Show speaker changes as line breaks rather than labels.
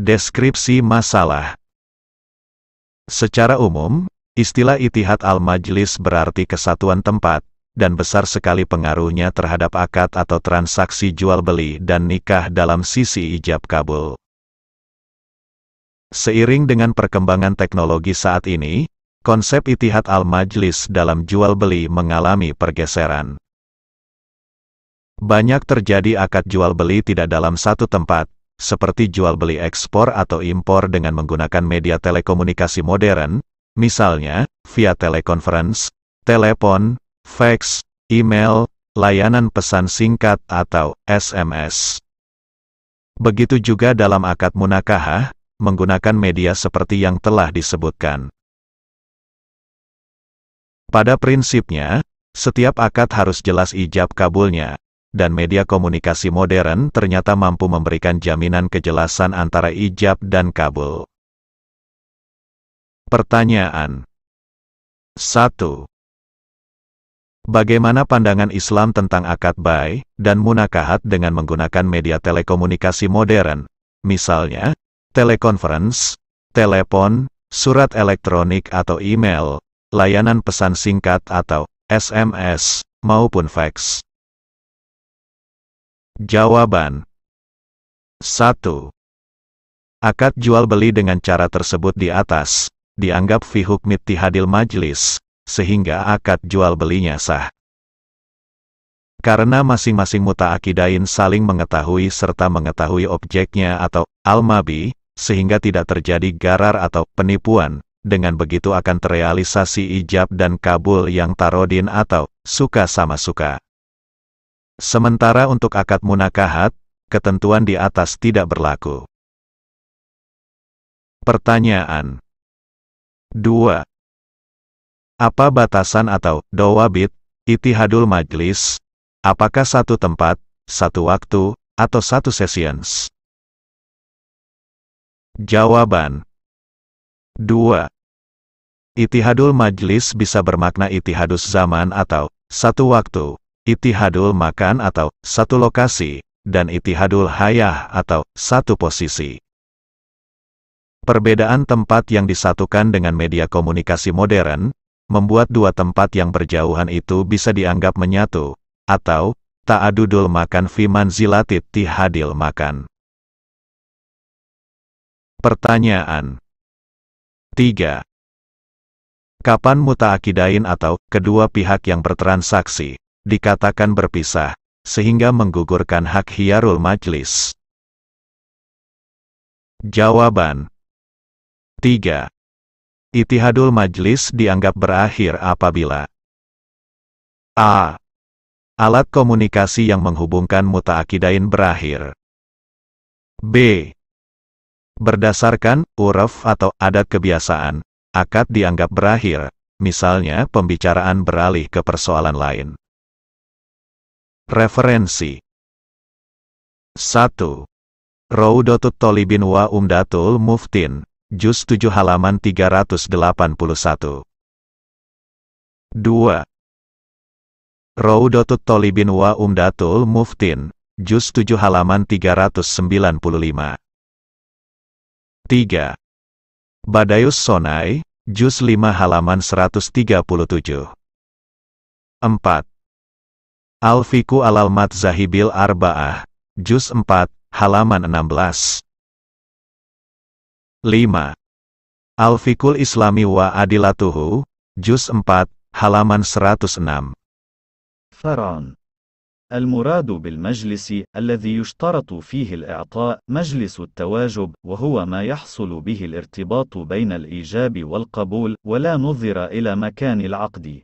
Deskripsi masalah Secara umum, istilah itihad al-majlis berarti kesatuan tempat, dan besar sekali pengaruhnya terhadap akad atau transaksi jual-beli dan nikah dalam sisi ijab kabul. Seiring dengan perkembangan teknologi saat ini, konsep itihad al-majlis dalam jual-beli mengalami pergeseran. Banyak terjadi akad jual-beli tidak dalam satu tempat, seperti jual beli ekspor atau impor dengan menggunakan media telekomunikasi modern, misalnya via telekonferensi, telepon, fax, email, layanan pesan singkat atau SMS. Begitu juga dalam akad munakahah, menggunakan media seperti yang telah disebutkan. Pada prinsipnya, setiap akad harus jelas ijab kabulnya, dan media komunikasi modern ternyata mampu memberikan jaminan kejelasan antara ijab dan kabul. Pertanyaan 1. Bagaimana pandangan Islam tentang akad bai dan munakahat dengan menggunakan media telekomunikasi modern, misalnya telekonferensi, telepon, surat elektronik atau email, layanan pesan singkat atau SMS, maupun fax.
Jawaban 1.
Akad jual beli dengan cara tersebut di atas, dianggap fi hukmi tihadil majlis, sehingga akad jual belinya sah. Karena masing-masing muta'akidain saling mengetahui serta mengetahui objeknya atau al mabi sehingga tidak terjadi garar atau penipuan, dengan begitu akan terrealisasi ijab dan kabul yang tarodin atau suka sama suka. Sementara untuk akad munakahat, ketentuan di atas tidak berlaku.
Pertanyaan 2.
Apa batasan atau doabit, itihadul majlis? Apakah satu tempat, satu waktu, atau satu sessions?
Jawaban 2.
Itihadul majlis bisa bermakna itihadus zaman atau satu waktu. Itihadul Makan atau satu lokasi, dan Itihadul Hayah atau satu posisi. Perbedaan tempat yang disatukan dengan media komunikasi modern, membuat dua tempat yang berjauhan itu bisa dianggap menyatu, atau ta'adudul makan fiman zilatit tihadil makan.
Pertanyaan 3.
Kapan mutaakidain atau kedua pihak yang bertransaksi dikatakan berpisah, sehingga menggugurkan hak hiarul majlis.
Jawaban 3. Itihadul majlis
dianggap berakhir apabila A. Alat komunikasi yang menghubungkan mutaakidain berakhir. B. Berdasarkan uraf atau adat kebiasaan, akad dianggap berakhir, misalnya pembicaraan beralih ke persoalan lain. Referensi 1. Raudotut Tolibin wa Umdatul Muftin, Juz 7 halaman 381. 2. Raudotut Tolibin wa Umdatul Muftin, Juz 7 halaman 395. 3. Badayus Sonai, Juz 5 halaman 137. 4. Al-Fiqhu alal Zahibil Arba'ah, Juz 4, halaman 16. 5. Al-Fiqhul Islami wa
Adilatuhu,
Juz 4, halaman 106. Faran. المراد بالمجلس الذي يشترط فيه الإعطاء مجلس التواجب وهو ما يحصل به الارتباط بين الإيجاب والقبول ولا نظر إلى مكان العقد